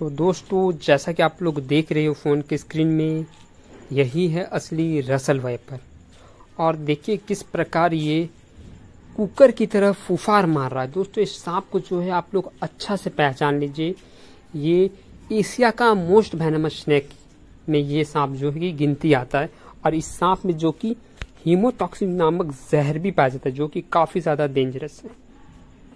तो दोस्तों जैसा कि आप लोग देख रहे हो फ़ोन के स्क्रीन में यही है असली रसल वाइपर और देखिए किस प्रकार ये कुकर की तरह फुफार मार रहा है दोस्तों इस सांप को जो है आप लोग अच्छा से पहचान लीजिए ये एशिया का मोस्ट वैनमस स्नैक में ये सांप जो है गिनती आता है और इस सांप में जो कि हीमोटॉक्सिन नामक जहर भी पाया जाता है जो कि काफ़ी ज़्यादा डेंजरस है